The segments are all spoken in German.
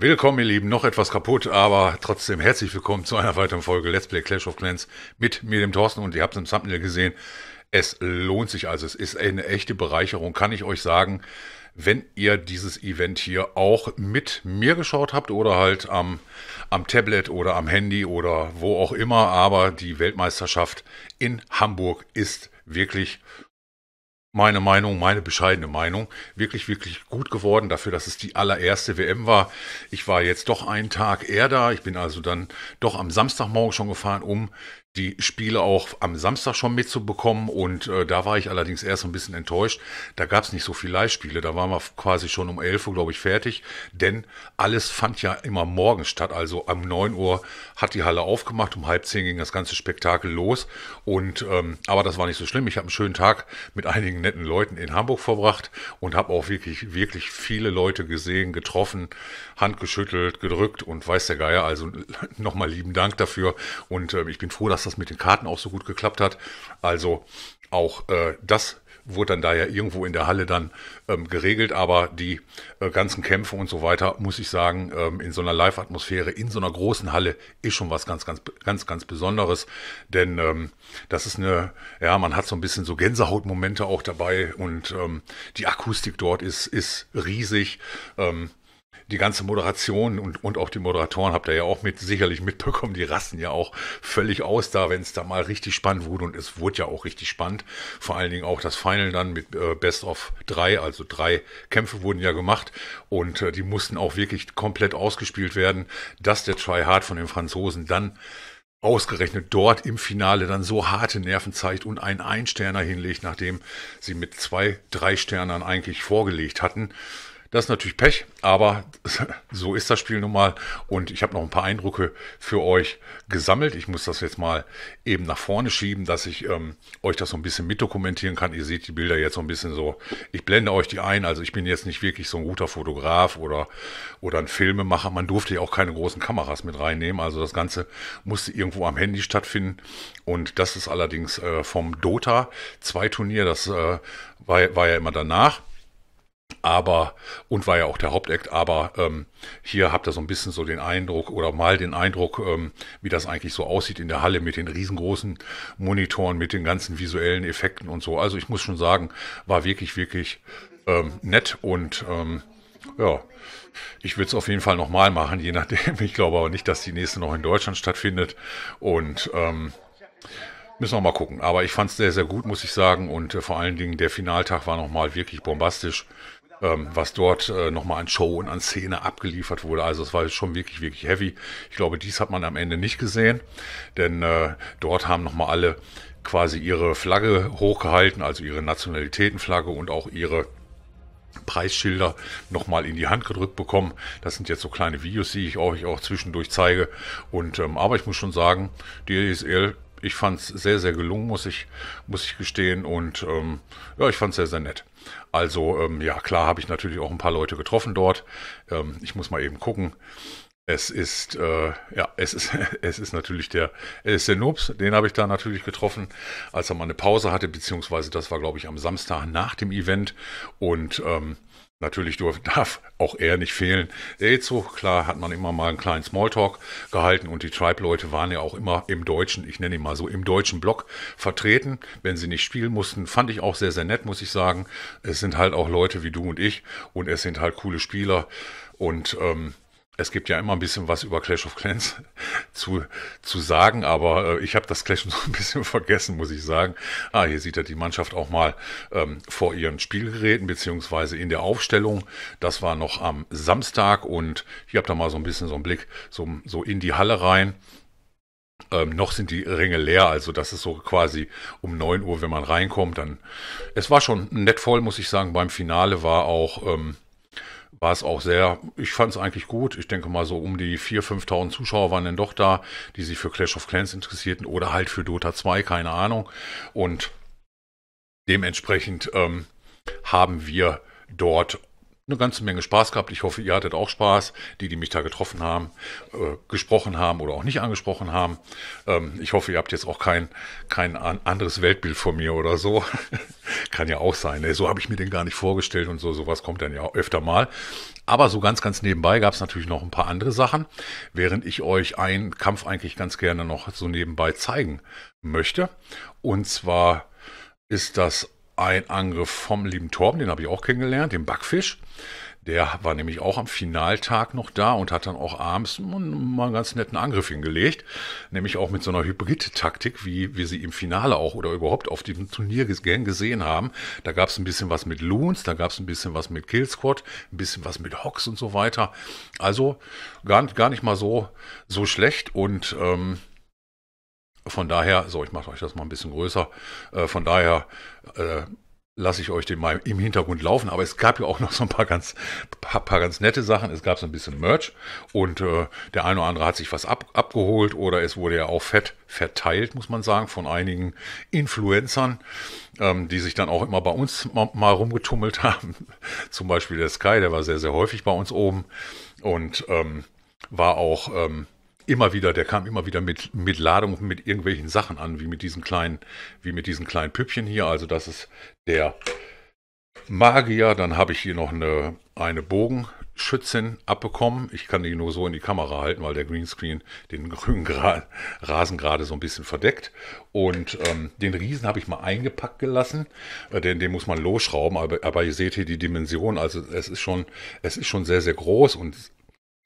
Willkommen, ihr Lieben. Noch etwas kaputt, aber trotzdem herzlich willkommen zu einer weiteren Folge Let's Play Clash of Clans mit mir, dem Thorsten. Und ihr habt es im Thumbnail gesehen. Es lohnt sich also. Es ist eine echte Bereicherung, kann ich euch sagen, wenn ihr dieses Event hier auch mit mir geschaut habt oder halt am, am Tablet oder am Handy oder wo auch immer. Aber die Weltmeisterschaft in Hamburg ist wirklich meine Meinung, meine bescheidene Meinung, wirklich, wirklich gut geworden dafür, dass es die allererste WM war. Ich war jetzt doch einen Tag eher da. Ich bin also dann doch am Samstagmorgen schon gefahren, um die Spiele auch am Samstag schon mitzubekommen. Und äh, da war ich allerdings erst ein bisschen enttäuscht. Da gab es nicht so viele Live-Spiele. Da waren wir quasi schon um 11 Uhr, glaube ich, fertig. Denn alles fand ja immer morgen statt. Also um 9 Uhr hat die Halle aufgemacht. Um halb 10 ging das ganze Spektakel los. Und ähm, aber das war nicht so schlimm. Ich habe einen schönen Tag mit einigen netten Leuten in Hamburg verbracht und habe auch wirklich, wirklich viele Leute gesehen, getroffen, Hand geschüttelt, gedrückt und weiß der Geier. Also nochmal lieben Dank dafür. Und äh, ich bin froh, dass dass das mit den Karten auch so gut geklappt hat. Also auch äh, das wurde dann da ja irgendwo in der Halle dann ähm, geregelt. Aber die äh, ganzen Kämpfe und so weiter, muss ich sagen, ähm, in so einer Live-Atmosphäre, in so einer großen Halle, ist schon was ganz, ganz, ganz, ganz Besonderes. Denn ähm, das ist eine, ja, man hat so ein bisschen so Gänsehautmomente auch dabei und ähm, die Akustik dort ist, ist riesig. Ähm, die ganze Moderation und, und auch die Moderatoren habt ihr ja auch mit, sicherlich mitbekommen, die rasten ja auch völlig aus da, wenn es da mal richtig spannend wurde und es wurde ja auch richtig spannend. Vor allen Dingen auch das Final dann mit äh, Best of drei, also drei Kämpfe wurden ja gemacht und äh, die mussten auch wirklich komplett ausgespielt werden, dass der Try Hard von den Franzosen dann ausgerechnet dort im Finale dann so harte Nerven zeigt und einen Einsterner hinlegt, nachdem sie mit zwei, drei Sternern eigentlich vorgelegt hatten. Das ist natürlich Pech, aber so ist das Spiel nun mal. Und ich habe noch ein paar Eindrücke für euch gesammelt. Ich muss das jetzt mal eben nach vorne schieben, dass ich ähm, euch das so ein bisschen mitdokumentieren kann. Ihr seht die Bilder jetzt so ein bisschen so. Ich blende euch die ein. Also ich bin jetzt nicht wirklich so ein guter Fotograf oder, oder ein Filmemacher. Man durfte ja auch keine großen Kameras mit reinnehmen. Also das Ganze musste irgendwo am Handy stattfinden. Und das ist allerdings äh, vom Dota 2 Turnier. Das äh, war, war ja immer danach aber und war ja auch der Hauptakt, aber ähm, hier habt ihr so ein bisschen so den Eindruck oder mal den Eindruck, ähm, wie das eigentlich so aussieht in der Halle mit den riesengroßen Monitoren, mit den ganzen visuellen Effekten und so. Also ich muss schon sagen, war wirklich, wirklich ähm, nett und ähm, ja, ich würde es auf jeden Fall nochmal machen, je nachdem. Ich glaube aber nicht, dass die nächste noch in Deutschland stattfindet und ähm, Müssen wir mal gucken. Aber ich fand es sehr, sehr gut, muss ich sagen. Und äh, vor allen Dingen der Finaltag war nochmal wirklich bombastisch ähm, was dort äh, nochmal an Show und an Szene abgeliefert wurde. Also es war schon wirklich, wirklich heavy. Ich glaube, dies hat man am Ende nicht gesehen, denn äh, dort haben nochmal alle quasi ihre Flagge hochgehalten, also ihre Nationalitätenflagge und auch ihre Preisschilder nochmal in die Hand gedrückt bekommen. Das sind jetzt so kleine Videos, die ich euch auch zwischendurch zeige. Und ähm, aber ich muss schon sagen, DSL ich fand es sehr, sehr gelungen, muss ich, muss ich gestehen. Und ähm, ja, ich fand es sehr, sehr nett. Also ähm, ja, klar habe ich natürlich auch ein paar Leute getroffen dort. Ähm, ich muss mal eben gucken. Es ist, äh, ja, es ist, es ist natürlich der, es ist der Noobs, den habe ich da natürlich getroffen, als er mal eine Pause hatte, beziehungsweise das war, glaube ich, am Samstag nach dem Event. Und ähm, Natürlich darf auch er nicht fehlen. Ezo, klar, hat man immer mal einen kleinen Smalltalk gehalten und die Tribe-Leute waren ja auch immer im deutschen, ich nenne ihn mal so, im deutschen Block vertreten, wenn sie nicht spielen mussten. Fand ich auch sehr, sehr nett, muss ich sagen. Es sind halt auch Leute wie du und ich und es sind halt coole Spieler und ähm, es gibt ja immer ein bisschen was über Clash of Clans zu, zu sagen, aber äh, ich habe das gleich schon so ein bisschen vergessen, muss ich sagen. Ah, hier sieht er die Mannschaft auch mal ähm, vor ihren Spielgeräten beziehungsweise in der Aufstellung. Das war noch am Samstag und hier habt ihr mal so ein bisschen so einen Blick so, so in die Halle rein. Ähm, noch sind die Ringe leer, also das ist so quasi um 9 Uhr, wenn man reinkommt, dann. Es war schon nett voll, muss ich sagen. Beim Finale war auch. Ähm, war es auch sehr, ich fand es eigentlich gut. Ich denke mal so um die 4.000, 5.000 Zuschauer waren denn doch da, die sich für Clash of Clans interessierten oder halt für Dota 2, keine Ahnung. Und dementsprechend ähm, haben wir dort eine ganze Menge Spaß gehabt. Ich hoffe, ihr hattet auch Spaß, die, die mich da getroffen haben, äh, gesprochen haben oder auch nicht angesprochen haben. Ähm, ich hoffe, ihr habt jetzt auch kein, kein anderes Weltbild von mir oder so. kann ja auch sein. Ne? So habe ich mir den gar nicht vorgestellt und so, sowas kommt dann ja öfter mal. Aber so ganz, ganz nebenbei gab es natürlich noch ein paar andere Sachen, während ich euch einen Kampf eigentlich ganz gerne noch so nebenbei zeigen möchte. Und zwar ist das ein Angriff vom lieben Torben, den habe ich auch kennengelernt, den Backfisch. Der war nämlich auch am Finaltag noch da und hat dann auch abends mal einen ganz netten Angriff hingelegt. Nämlich auch mit so einer Hybrid-Taktik, wie wir sie im Finale auch oder überhaupt auf diesem Turnier gesehen haben. Da gab es ein bisschen was mit Loons, da gab es ein bisschen was mit Killsquad, ein bisschen was mit Hocks und so weiter. Also gar, gar nicht mal so, so schlecht und ähm, von daher, so ich mache euch das mal ein bisschen größer, äh, von daher äh, lasse ich euch den mal im Hintergrund laufen. Aber es gab ja auch noch so ein paar ganz, paar, paar ganz nette Sachen. Es gab so ein bisschen Merch und äh, der eine oder andere hat sich was ab, abgeholt oder es wurde ja auch fett verteilt, muss man sagen, von einigen Influencern, ähm, die sich dann auch immer bei uns mal, mal rumgetummelt haben. Zum Beispiel der Sky, der war sehr, sehr häufig bei uns oben und ähm, war auch... Ähm, immer wieder, der kam immer wieder mit, mit Ladung, mit irgendwelchen Sachen an, wie mit diesen kleinen, wie mit diesen kleinen Püppchen hier. Also das ist der Magier. Dann habe ich hier noch eine, eine Bogenschützin abbekommen. Ich kann die nur so in die Kamera halten, weil der Greenscreen den grünen Gra Rasen gerade so ein bisschen verdeckt. Und ähm, den Riesen habe ich mal eingepackt gelassen, äh, denn den muss man losschrauben. Aber, aber ihr seht hier die Dimension. Also es ist schon, es ist schon sehr, sehr groß und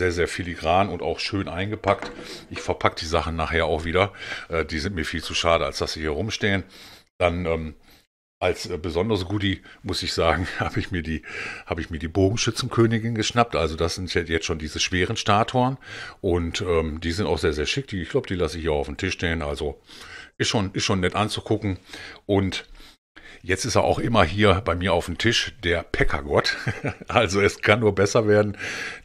sehr, sehr filigran und auch schön eingepackt. Ich verpacke die Sachen nachher auch wieder. Äh, die sind mir viel zu schade, als dass sie hier rumstehen. Dann ähm, als äh, besonderes Goodie, muss ich sagen, habe ich mir die, ich mir die Bogenschützenkönigin geschnappt. Also das sind jetzt schon diese schweren Statuen und ähm, die sind auch sehr, sehr schick. Die, ich glaube, die lasse ich hier auf dem Tisch stehen. Also ist schon, ist schon nett anzugucken und Jetzt ist er auch immer hier bei mir auf dem Tisch, der Pekka-Gott. Also es kann nur besser werden.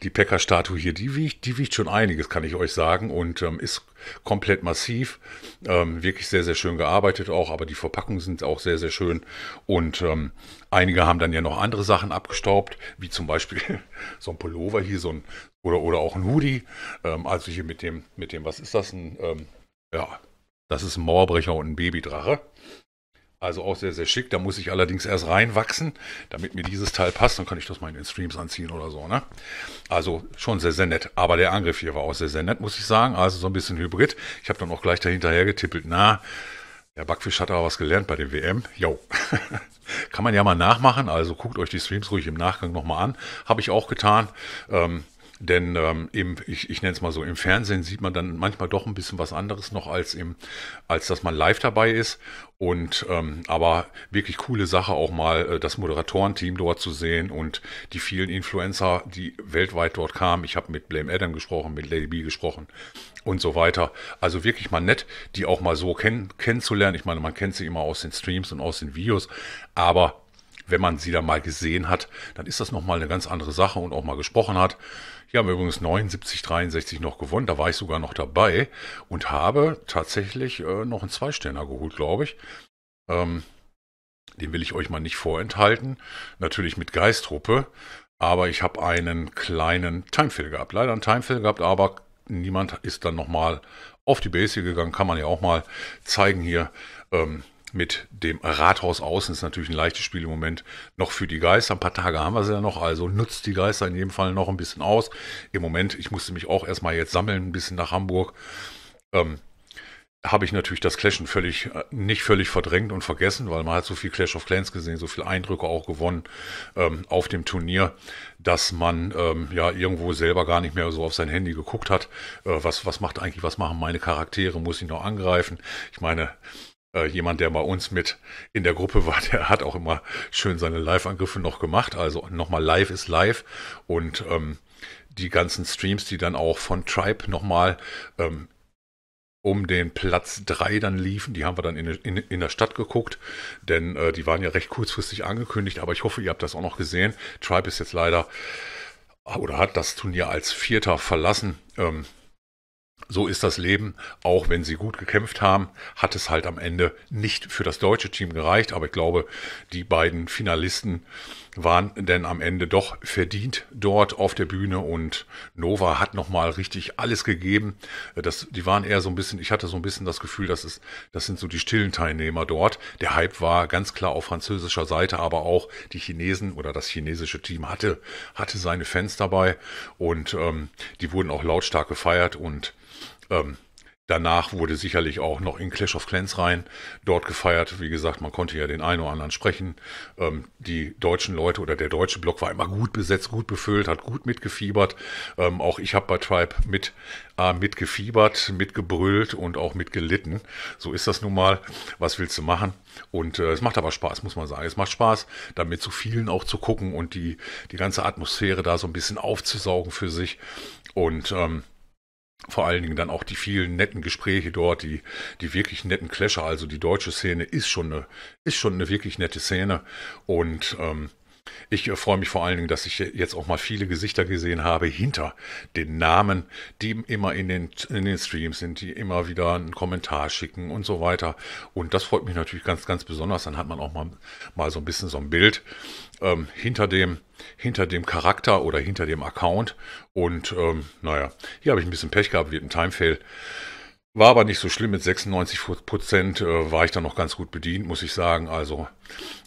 Die Pekka-Statue hier, die wiegt, die wiegt schon einiges, kann ich euch sagen, und ähm, ist komplett massiv. Ähm, wirklich sehr, sehr schön gearbeitet auch, aber die Verpackungen sind auch sehr, sehr schön. Und ähm, einige haben dann ja noch andere Sachen abgestaubt, wie zum Beispiel so ein Pullover hier, so ein oder, oder auch ein Hoodie. Ähm, also hier mit dem, mit dem, was ist das? Ein, ähm, ja, das ist ein Mauerbrecher und ein Babydrache. Also auch sehr, sehr schick. Da muss ich allerdings erst reinwachsen, damit mir dieses Teil passt. Dann kann ich das mal in den Streams anziehen oder so. Ne? Also schon sehr, sehr nett. Aber der Angriff hier war auch sehr, sehr nett, muss ich sagen. Also so ein bisschen Hybrid. Ich habe dann auch gleich dahinterher getippelt. Na, der Backfisch hat aber was gelernt bei dem WM. Jo. kann man ja mal nachmachen. Also guckt euch die Streams ruhig im Nachgang nochmal an. Habe ich auch getan. Ähm, denn ähm, eben, ich, ich nenne es mal so, im Fernsehen sieht man dann manchmal doch ein bisschen was anderes noch, als im, als dass man live dabei ist. Und ähm, aber wirklich coole Sache auch mal äh, das Moderatorenteam dort zu sehen und die vielen Influencer, die weltweit dort kamen. Ich habe mit Blame Adam gesprochen, mit Lady B gesprochen und so weiter. Also wirklich mal nett, die auch mal so kenn kennenzulernen. Ich meine, man kennt sie immer aus den Streams und aus den Videos, aber wenn man sie da mal gesehen hat, dann ist das nochmal eine ganz andere Sache und auch mal gesprochen hat. Hier haben wir übrigens 79, 63 noch gewonnen. Da war ich sogar noch dabei und habe tatsächlich äh, noch einen Zweiständer geholt, glaube ich. Ähm, den will ich euch mal nicht vorenthalten. Natürlich mit Geistruppe. Aber ich habe einen kleinen Timefill gehabt. Leider einen Timefill gehabt, aber niemand ist dann nochmal auf die Base gegangen. Kann man ja auch mal zeigen hier. Ähm, mit dem Rathaus außen ist natürlich ein leichtes Spiel im Moment noch für die Geister. Ein paar Tage haben wir sie ja noch, also nutzt die Geister in jedem Fall noch ein bisschen aus. Im Moment, ich musste mich auch erstmal jetzt sammeln, ein bisschen nach Hamburg. Ähm, habe ich natürlich das Clashen völlig, äh, nicht völlig verdrängt und vergessen, weil man hat so viel Clash of Clans gesehen, so viele Eindrücke auch gewonnen ähm, auf dem Turnier, dass man ähm, ja irgendwo selber gar nicht mehr so auf sein Handy geguckt hat. Äh, was, was macht eigentlich, was machen meine Charaktere, muss ich noch angreifen? Ich meine, äh, jemand, der bei uns mit in der Gruppe war, der hat auch immer schön seine Live-Angriffe noch gemacht. Also nochmal live ist live und ähm, die ganzen Streams, die dann auch von Tribe nochmal ähm, um den Platz 3 dann liefen. Die haben wir dann in, in, in der Stadt geguckt, denn äh, die waren ja recht kurzfristig angekündigt, aber ich hoffe, ihr habt das auch noch gesehen. Tribe ist jetzt leider oder hat das Turnier als Vierter verlassen. Ähm, so ist das Leben. Auch wenn sie gut gekämpft haben, hat es halt am Ende nicht für das deutsche Team gereicht. Aber ich glaube, die beiden Finalisten waren denn am Ende doch verdient dort auf der Bühne und Nova hat nochmal richtig alles gegeben. Das, die waren eher so ein bisschen, ich hatte so ein bisschen das Gefühl, dass es, das sind so die stillen Teilnehmer dort. Der Hype war ganz klar auf französischer Seite, aber auch die Chinesen oder das chinesische Team hatte, hatte seine Fans dabei und ähm, die wurden auch lautstark gefeiert und ähm, danach wurde sicherlich auch noch in Clash of Clans rein, dort gefeiert. Wie gesagt, man konnte ja den einen oder anderen sprechen. Ähm, die deutschen Leute oder der deutsche Block war immer gut besetzt, gut befüllt, hat gut mitgefiebert. Ähm, auch ich habe bei Tribe mit äh, mitgefiebert, mitgebrüllt und auch mitgelitten. So ist das nun mal. Was willst du machen? Und äh, es macht aber Spaß, muss man sagen. Es macht Spaß, damit zu vielen auch zu gucken und die, die ganze Atmosphäre da so ein bisschen aufzusaugen für sich. Und ähm, vor allen Dingen dann auch die vielen netten Gespräche dort, die, die wirklich netten Clasher, also die deutsche Szene ist schon eine, ist schon eine wirklich nette Szene. Und ähm, ich äh, freue mich vor allen Dingen, dass ich jetzt auch mal viele Gesichter gesehen habe hinter den Namen, die immer in den, in den Streams sind, die immer wieder einen Kommentar schicken und so weiter. Und das freut mich natürlich ganz, ganz besonders. Dann hat man auch mal, mal so ein bisschen so ein Bild ähm, hinter, dem, hinter dem Charakter oder hinter dem Account. Und ähm, naja, hier habe ich ein bisschen Pech gehabt, wird ein Timefail. War aber nicht so schlimm, mit 96 Prozent äh, war ich dann noch ganz gut bedient, muss ich sagen. Also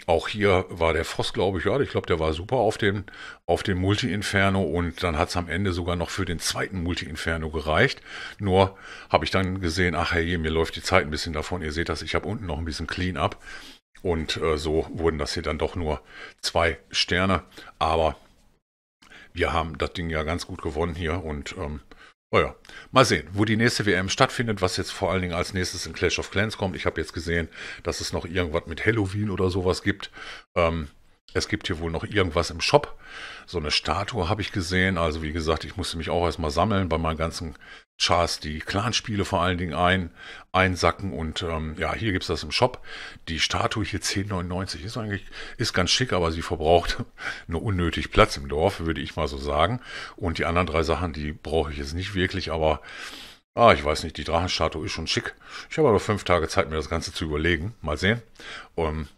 auch hier war der Frost, glaube ich, ja, ich glaube, der war super auf dem, auf dem Multi-Inferno und dann hat es am Ende sogar noch für den zweiten Multi-Inferno gereicht. Nur habe ich dann gesehen, ach hey, mir läuft die Zeit ein bisschen davon. Ihr seht das, ich habe unten noch ein bisschen Clean-Up und äh, so wurden das hier dann doch nur zwei Sterne. Aber wir haben das Ding ja ganz gut gewonnen hier und... Ähm, Oh ja. mal sehen, wo die nächste WM stattfindet, was jetzt vor allen Dingen als nächstes in Clash of Clans kommt. Ich habe jetzt gesehen, dass es noch irgendwas mit Halloween oder sowas gibt. Ähm, es gibt hier wohl noch irgendwas im Shop. So eine Statue habe ich gesehen. Also wie gesagt, ich musste mich auch erstmal sammeln bei meinen ganzen Chars, die Clanspiele vor allen Dingen ein, einsacken. Und ähm, ja, hier gibt es das im Shop. Die Statue hier 10,99 ist eigentlich ist ganz schick, aber sie verbraucht nur unnötig Platz im Dorf, würde ich mal so sagen. Und die anderen drei Sachen, die brauche ich jetzt nicht wirklich, aber Ah, ich weiß nicht, die Drachenstatue ist schon schick. Ich habe aber fünf Tage Zeit, mir das Ganze zu überlegen. Mal sehen. Ähm,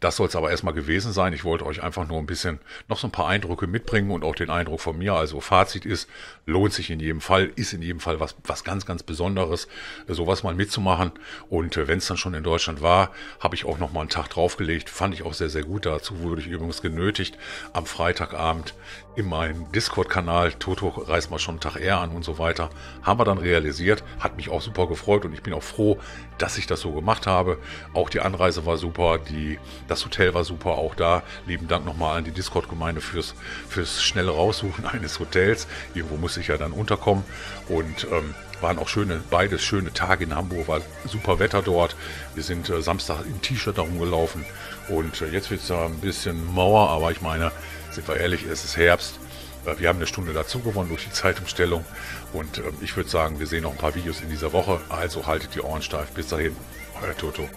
das soll es aber erstmal gewesen sein. Ich wollte euch einfach nur ein bisschen noch so ein paar Eindrücke mitbringen und auch den Eindruck von mir. Also Fazit ist, lohnt sich in jedem Fall, ist in jedem Fall was, was ganz, ganz Besonderes, sowas mal mitzumachen. Und äh, wenn es dann schon in Deutschland war, habe ich auch nochmal einen Tag draufgelegt. Fand ich auch sehr, sehr gut. Dazu wurde ich übrigens genötigt, am Freitagabend in meinem Discord-Kanal, Toto reißt mal schon einen Tag eher an und so weiter, haben wir dann realisiert. Hat mich auch super gefreut und ich bin auch froh, dass ich das so gemacht habe. Auch die Anreise war super, die das Hotel war super, auch da. Lieben Dank nochmal an die Discord-Gemeinde fürs, fürs schnelle Raussuchen eines Hotels. Irgendwo muss ich ja dann unterkommen. Und ähm, waren auch schöne, beides schöne Tage in Hamburg, war super Wetter dort. Wir sind äh, Samstag im T-Shirt darum gelaufen und äh, jetzt wird es da ein bisschen Mauer, aber ich meine, sind wir ehrlich, es ist Herbst. Äh, wir haben eine Stunde dazu gewonnen durch die Zeitumstellung und ähm, ich würde sagen, wir sehen noch ein paar Videos in dieser Woche. Also haltet die Ohren steif. Bis dahin, euer Toto.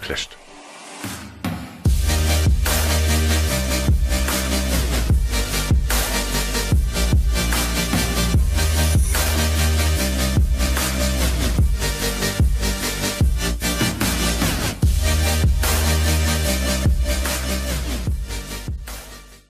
Clasht.